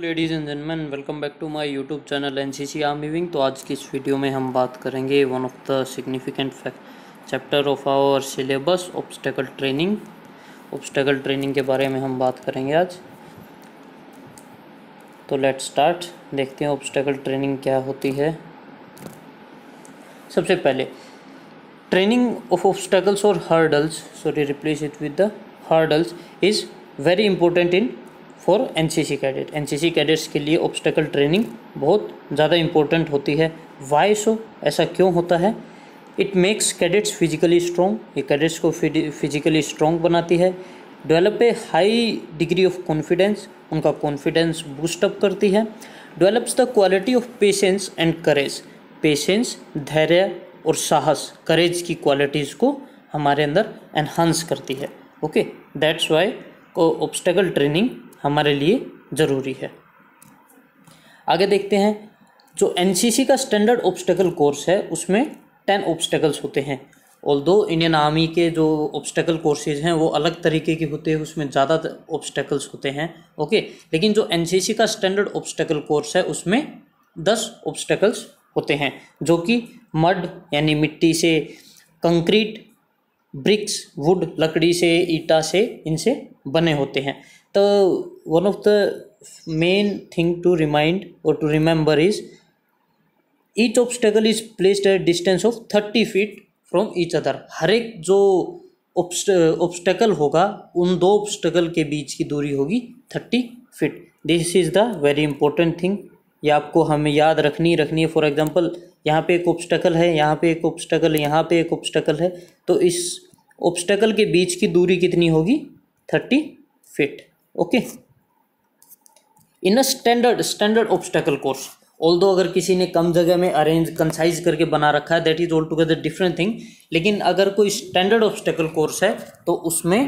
Ladies and gentleman welcome back to my YouTube channel N C C arm living तो आज की इस video में हम बात करेंगे one of the significant chapter of our syllabus obstacle training obstacle training के बारे में हम बात करेंगे आज तो लेट स्टार्ट देखते हैं ऑब्स्टेकल ट्रेनिंग क्या होती है सबसे पहले ट्रेनिंग ऑफ ऑब्स्टेकल्स और hurdles sorry replace it with the hurdles is very important in for N C C cadet N C C cadets के लिए ऑब्स्टेकल ट्रेनिंग बहुत ज़्यादा इंपॉर्टेंट होती है वाई सो ऐसा क्यों होता है it makes cadets physically strong ये कैडेट्स को फिजिकली स्ट्रॉन्ग बनाती है develop a high degree of confidence उनका कॉन्फिडेंस बूस्टअप करती है develops the quality of patience and courage patience धैर्य और साहस करेज की क्वालिटीज़ को हमारे अंदर एनहांस करती है okay that's why obstacle training हमारे लिए ज़रूरी है आगे देखते हैं जो एन का स्टैंडर्ड ऑब्स्टेकल कोर्स है उसमें टेन ऑब्स्टेकल्स होते हैं और दो इंडियन आर्मी के जो ऑब्स्टेकल कोर्सेज हैं वो अलग तरीके के होते हैं उसमें ज़्यादा ऑब्स्टेकल्स होते हैं ओके लेकिन जो एन का स्टैंडर्ड ऑब्स्टेकल कोर्स है उसमें दस ऑब्स्टेकल्स होते हैं जो कि मड यानी मिट्टी से कंक्रीट ब्रिक्स वुड लकड़ी से ईटा से इनसे बने होते हैं तो one of the main thing to remind और to remember is each obstacle is placed at distance of thirty feet from each other हर एक जो ऑब्स्टेकल होगा उन दो ऑब्स्टेकल के बीच की दूरी होगी thirty feet this is the very important thing ये आपको हमें याद रखनी रखनी है फॉर एग्जांपल यहाँ पे एक ऑब्स्टेकल है यहाँ पे एक ऑब्स्टेकल यहाँ पे एक ऑब्स्टेकल है तो इस ऑब्स्टेकल के बीच की दूरी कितनी होगी thirty feet okay in a standard standard obstacle course although अगर किसी ने कम जगह में अरेंज कंसाइज करके बना रखा है that is all together different thing लेकिन अगर कोई स्टैंडर्ड ऑब्स्टेकल कोर्स है तो उसमें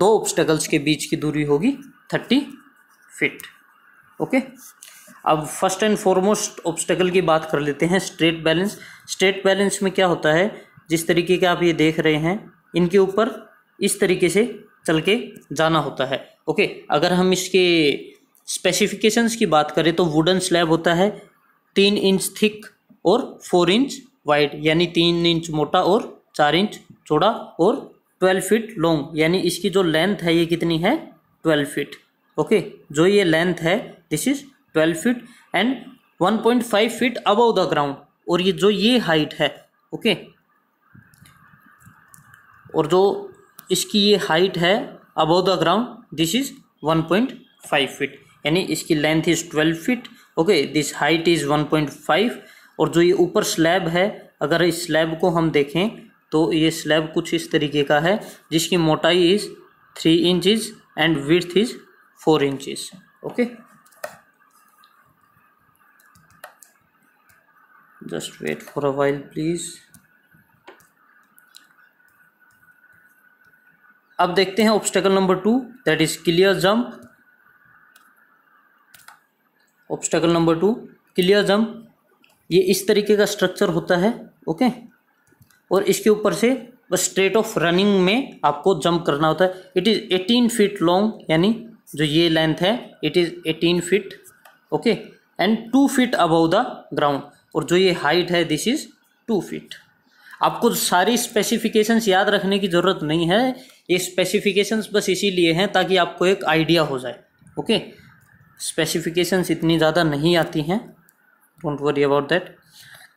दो ऑब्स्टेकल्स के बीच की दूरी होगी थर्टी फिट ओके अब फर्स्ट एंड फॉरमोस्ट ऑब्स्टेकल की बात कर लेते हैं स्ट्रेट बैलेंस स्ट्रेट बैलेंस में क्या होता है जिस तरीके का आप ये देख रहे हैं इनके ऊपर इस तरीके से चल के जाना होता है ओके अगर हम इसके स्पेसिफिकेशंस की बात करें तो वुडन स्लैब होता है तीन इंच थिक और फोर इंच वाइड यानी तीन इंच मोटा और चार इंच चौड़ा और ट्वेल्व फीट लॉन्ग यानी इसकी जो लेंथ है ये कितनी है ट्वेल्व फीट ओके जो ये लेंथ है this is twelve feet and one point five feet above the ground और ये जो ये हाइट है ओके और जो इसकी ये हाइट है above the ground this is 1.5 feet यानी इसकी length is 12 feet okay this height is 1.5 और जो ये ऊपर स्लैब है अगर इस स्लैब को हम देखें तो ये स्लैब कुछ इस तरीके का है जिसकी मोटाई is three inches and with is four inches okay just wait for a while please अब देखते हैं obstacle number two that is clear jump obstacle number two clear jump ये इस तरीके का स्ट्रक्चर होता है ओके और इसके ऊपर से बस स्ट्रेट ऑफ रनिंग में आपको जंप करना होता है it is eighteen feet long यानी जो ये लेंथ है it is eighteen feet okay and two feet above the ground और जो ये हाइट है दिस इज़ टू फीट आपको सारी स्पेसिफिकेशंस याद रखने की ज़रूरत नहीं है ये स्पेसिफिकेशंस बस इसीलिए हैं ताकि आपको एक आइडिया हो जाए ओके स्पेसिफिकेशंस इतनी ज़्यादा नहीं आती हैं don't worry about that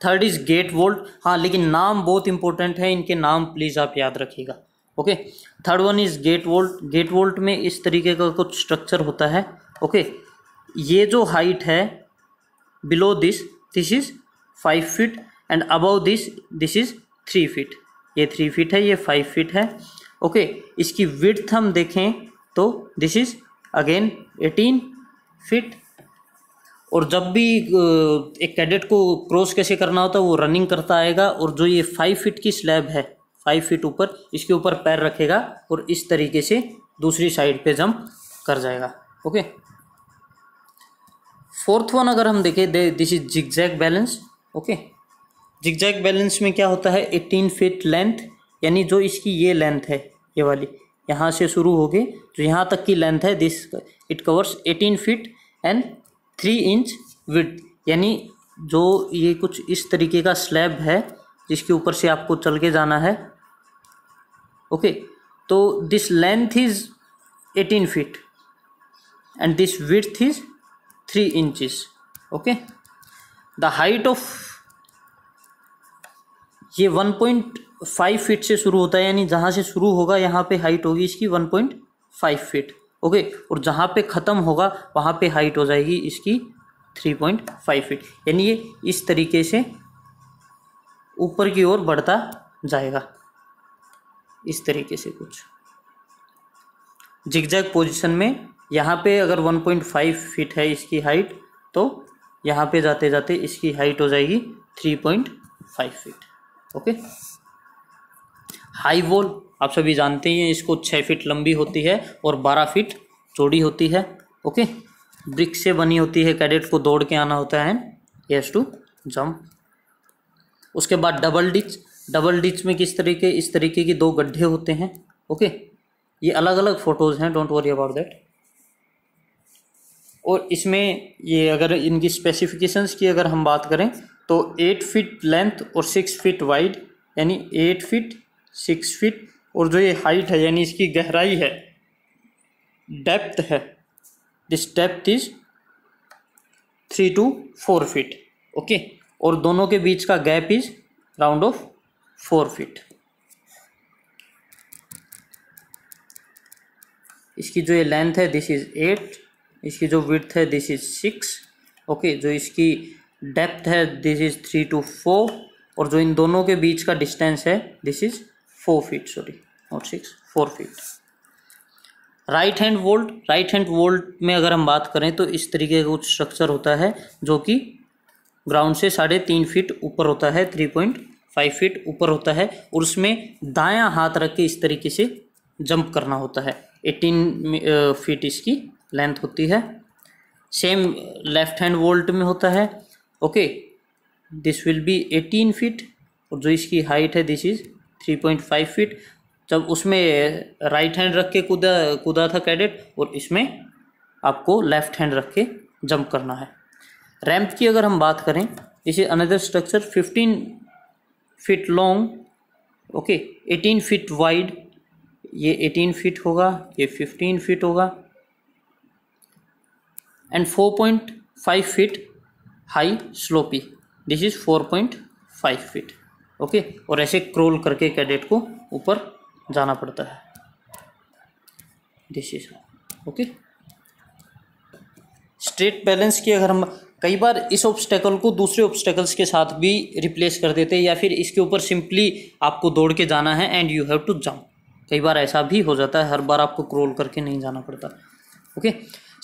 third is gate vault हाँ लेकिन नाम बहुत इंपॉर्टेंट है इनके नाम प्लीज़ आप याद रखिएगा okay third one is gate vault gate vault में इस तरीके का कुछ स्ट्रक्चर होता है ओके okay? ये जो हाइट है below this this is five feet and above this this is three feet ये थ्री फिट है ये फाइव फिट है ओके इसकी विड्थ हम देखें तो this is again eighteen feet और जब भी एक कैडेट को क्रॉस कैसे करना होता है वो रनिंग करता आएगा और जो ये फाइव फिट की स्लैब है फाइव फिट ऊपर इसके ऊपर पैर रखेगा और इस तरीके से दूसरी साइड पे जंप कर जाएगा ओके फोर्थ वन अगर हम देखें दे this is zigzag balance okay zigzag balance में क्या होता है एटीन फिट लेंथ यानी जो इसकी ये लेंथ है ये वाली यहाँ से शुरू हो गई जो तो यहाँ तक की लेंथ है this it covers eighteen feet and three inch with यानी जो ये कुछ इस तरीके का स्लैब है जिसके ऊपर से आपको चल के जाना है ओके तो this length is eighteen feet and this with is three inches okay the height of ये वन पॉइंट फाइव फीट से शुरू होता है यानी जहाँ से शुरू होगा यहाँ पे हाइट होगी इसकी one point five feet okay और जहाँ पे ख़त्म होगा वहाँ पे हाइट हो जाएगी इसकी थ्री पॉइंट फाइव फीट यानी ये इस तरीके से ऊपर की ओर बढ़ता जाएगा इस तरीके से कुछ जिगजैग पोजीशन में यहाँ पे अगर वन पॉइंट फाइव फिट है इसकी हाइट तो यहाँ पे जाते जाते इसकी हाइट हो जाएगी three five feet okay high wall आप सभी जानते ही हैं इसको छः फीट लंबी होती है और बारह फीट चौड़ी होती है ओके ब्रिक से बनी होती है कैडेट को दौड़ के आना होता है यस टू जम उसके बाद डबल डिच डबल डिच में किस तरीके इस तरीके की दो गड्ढे होते हैं ओके ये अलग अलग फ़ोटोज़ हैं डोंट वरी अबाउट दैट और इसमें ये अगर इनकी स्पेसिफिकेशंस की अगर हम बात करें तो एट फीट लेंथ और सिक्स फीट वाइड यानी एट फीट सिक्स फीट और जो ये हाइट है यानी इसकी गहराई है डेप्थ है this depth is three two four feet okay और दोनों के बीच का gap is round off four feet इसकी जो ये लेंथ है दिस इज एट इसकी जो विथ है दिस इज सिक्स ओके जो इसकी डेप्थ है this is three two four और जो इन दोनों के बीच का डिस्टेंस है this is four feet sorry not six four feet right hand vault right hand vault में अगर हम बात करें तो इस तरीके का कुछ स्ट्रक्चर होता है जो कि ग्राउंड से साढ़े तीन फीट ऊपर होता है थ्री पॉइंट फाइव फीट ऊपर होता है और उसमें दायां हाथ रख के इस तरीके से जंप करना होता है एटीन फीट uh, इसकी लेंथ होती है सेम लेफ्ट हैंड वोल्ट में होता है okay this will be eighteen feet और जो इसकी हाइट है this is three point five feet जब उसमें राइट हैंड रख के कूदा कूदा था कैडेट और इसमें आपको लेफ्ट हैंड रख के जंप करना है रैंप की अगर हम बात करें इसे another structure fifteen feet long okay eighteen feet wide ये एटीन फिट होगा ये फिफ्टीन फिट होगा and four point five feet high slopy this is four point five feet okay और ऐसे क्रोल करके कैडेट को ऊपर जाना पड़ता है this is okay straight balance की अगर हम कई बार इस ऑब्स्टेकल को दूसरे ऑब्स्टेकल्स के साथ भी रिप्लेस कर देते हैं या फिर इसके ऊपर सिंपली आपको दौड़ के जाना है and you have to jump कई बार ऐसा भी हो जाता है हर बार आपको क्रोल करके नहीं जाना पड़ता ओके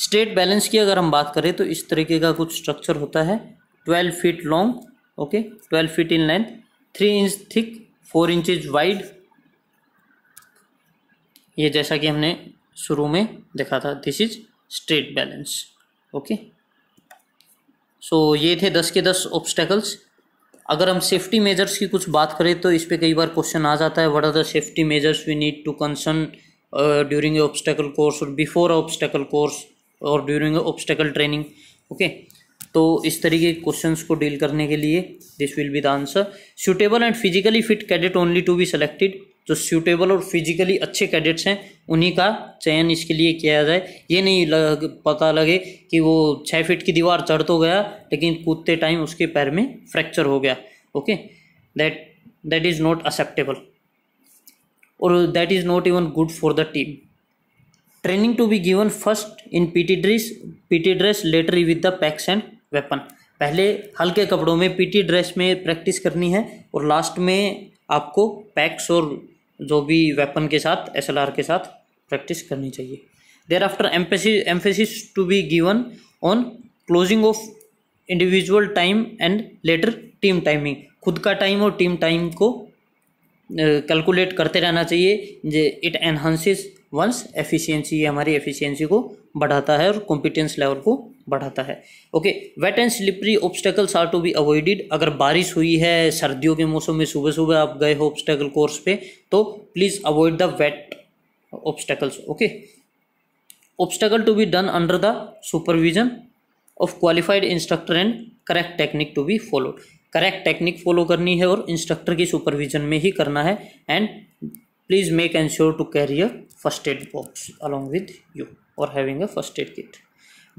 स्ट्रेट बैलेंस की अगर हम बात करें तो इस तरीके का कुछ स्ट्रक्चर होता है twelve feet long okay twelve feet in length three inch thick four inches wide ये जैसा कि हमने शुरू में देखा था this is straight balance okay so ये थे दस के दस ऑब्स्टेकल्स अगर हम सेफ्टी मेजर्स की कुछ बात करें तो इस पर कई बार क्वेश्चन आ जाता है what are the safety measures we need to concern during obstacle course और बिफोर ऑब्स्टेकल कोर्स और ड्यूरिंग ऑब्स्टेकल ट्रेनिंग ओके तो इस तरीके के क्वेश्चंस को डील करने के लिए this will be the answer suitable and physically fit cadet only to be selected जो सूटेबल और फिजिकली अच्छे कैडेट्स हैं उन्हीं का चयन इसके लिए किया जाए ये नहीं लग पता लगे कि वो छः फिट की दीवार चढ़ तो गया लेकिन कूदते टाइम उसके पैर में फ्रैक्चर हो गया okay that that is not acceptable और that is not even good for the team training to be given first in P T dress P T dress later with the packs and weapon पहले हल्के कपड़ों में PT dress में practice करनी है और last में आपको पैक्स और जो भी वेपन के साथ एस के साथ प्रैक्टिस करनी चाहिए there after emphasis to be given on closing of individual time and later team timing खुद का टाइम और टीम टाइम को कैलकुलेट uh, करते रहना चाहिए जे इट एनहांसिस वंस एफिशिएंसी ये हमारी एफिशिएंसी को बढ़ाता है और कॉम्पिटेंस लेवल को बढ़ाता है okay wet and slippery obstacles are to be avoided अगर बारिश हुई है सर्दियों के मौसम में सुबह सुबह आप गए हो ऑब्स्टेकल कोर्स पे तो please avoid the wet obstacles okay obstacle to be done under the supervision of qualified instructor and correct technique to be followed correct technique follow करनी है और इंस्ट्रक्टर की सुपरविजन में ही करना है and please make ensure to carry a first aid box along with you और having a first aid kit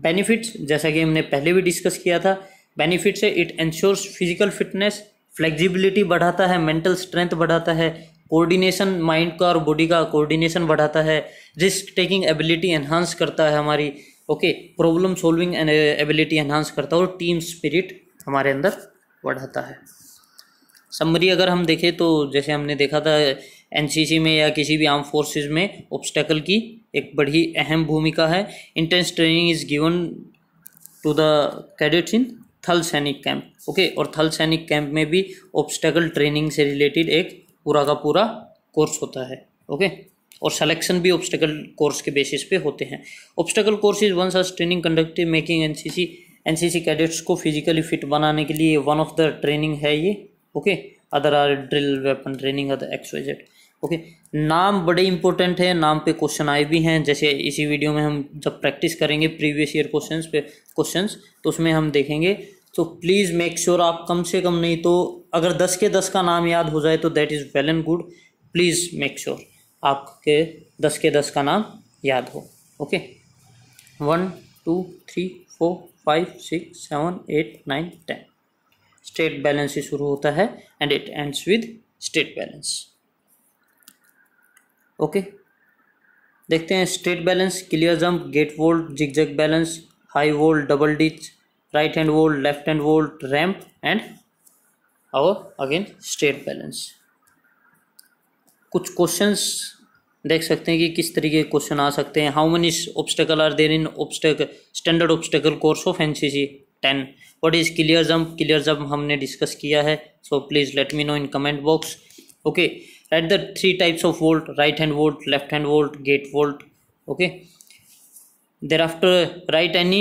benefits जैसा कि हमने पहले भी डिस्कस किया था बेनिफिट्स है it ensures physical fitness flexibility बढ़ाता है मेंटल स्ट्रेंथ बढ़ाता है कोऑर्डिनेशन माइंड का और बॉडी का कोऑर्डिनेशन बढ़ाता है रिस्क टेकिंग एबिलिटी एनहांस करता है हमारी okay problem solving ability enhance करता है और टीम स्पिरिट हमारे अंदर बढ़ाता है समरी अगर हम देखें तो जैसे हमने देखा था एनसीसी में या किसी भी आर्म फोर्सेज में ऑब्स्टेकल की एक बड़ी अहम भूमिका है intense training is given to the cadets in Thal Sainik camp okay और थल सैनिक कैंप में भी ऑब्स्टेकल ट्रेनिंग से रिलेटेड एक पूरा का पूरा कोर्स होता है ओके और सिलेक्शन भी ऑब्स्टेकल कोर्स के बेसिस पे होते हैं ऑब्स्टेकल कोर्स इज वन आज training conductive making N C C cadets को फिजिकली फिट बनाने के लिए वन ऑफ द ट्रेनिंग है ये okay other are drill weapon training other exercised okay नाम बड़े इंपॉर्टेंट है नाम पे क्वेश्चन आए भी हैं जैसे इसी वीडियो में हम जब प्रैक्टिस करेंगे प्रीवियस ईयर क्वेश्चन पे क्वेश्चन तो उसमें हम देखेंगे तो प्लीज़ मेक श्योर आप कम से कम नहीं तो अगर दस के दस का नाम याद हो जाए तो that is well and good please make sure आपके दस के दस का नाम याद हो okay one two three four five six seven eight nine ten state balance ही शुरू होता है and it ends with state balance okay देखते हैं straight balance clear jump gate vault jag balance high vault double ditch right hand vault left hand vault ramp and और again straight balance कुछ questions देख सकते हैं कि किस तरीके के क्वेश्चन आ सकते हैं how many obstacle are there in obstacle standard obstacle course of N C C ten what is clear jump clear jump हमने डिस्कस किया है so please let me know in comment box okay at the three types of volt right hand volt left hand volt gate volt okay thereafter write any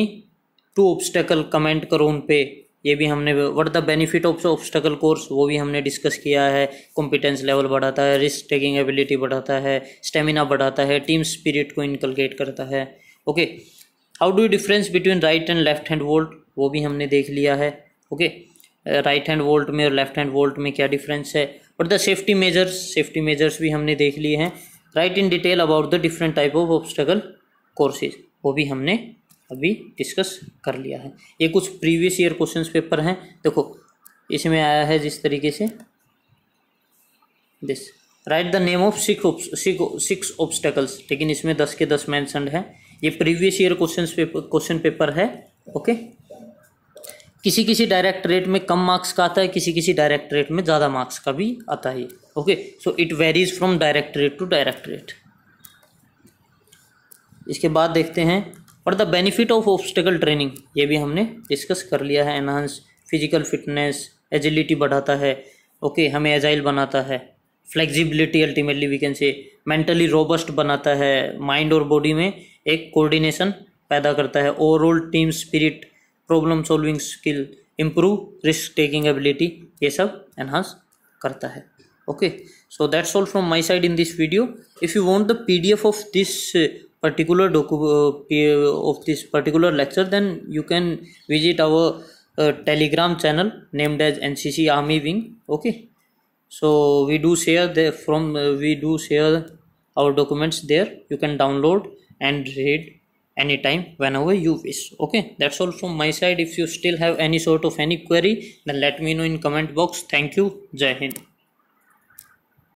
two obstacle comment करो उन पे ये भी हमने what the benefit of obstacle course वो भी हमने discuss किया है कॉम्पिटेंस लेवल बढ़ाता है रिस्क टेकिंग एबिलिटी बढ़ाता है स्टेमिना बढ़ाता है टीम स्पिरिट को इनकलकेट करता है okay how do difference between right and left hand vault वो भी हमने देख लिया है ओके राइट हैंड वोल्ट में और लेफ्ट हैंड वोल्ट में क्या डिफरेंस है और the safety measures safety measures भी हमने देख लिए हैं right in detail about the different type of obstacle courses वो भी हमने अभी डिस्कस कर लिया है ये कुछ प्रीवियस ईयर क्वेश्चन पेपर हैं देखो इसमें आया है जिस तरीके से this right the name of six six obstacles लेकिन इसमें दस के दस मैंसनड है ये previous year question paper question paper है ओके okay? किसी किसी डायरेक्टरेट में कम मार्क्स का आता है किसी किसी डायरेक्टरेट में ज़्यादा मार्क्स का भी आता है okay so it varies from directorate to directorate इसके बाद देखते हैं और the benefit of obstacle training ये भी हमने डिस्कस कर लिया है एनहांस फिजिकल फिटनेस एजिलिटी बढ़ाता है ओके okay, हमें एजाइल बनाता है flexibility ultimately we can say mentally robust बनाता है माइंड और बॉडी में एक कोऑर्डिनेशन पैदा करता है overall team spirit Problem-solving skill, improve risk-taking ability. ये सब enhance. करता है okay so that's all from my side in this video if you want the pdf of this uh, particular docu uh, uh, of this particular lecture then you can visit our telegram channel named as ncc army wing okay so we do share the from we do share our documents there you can download and read anytime whenever you wish okay that's all from my side if you still have any sort of any query then let me know in comment box thank you jai hind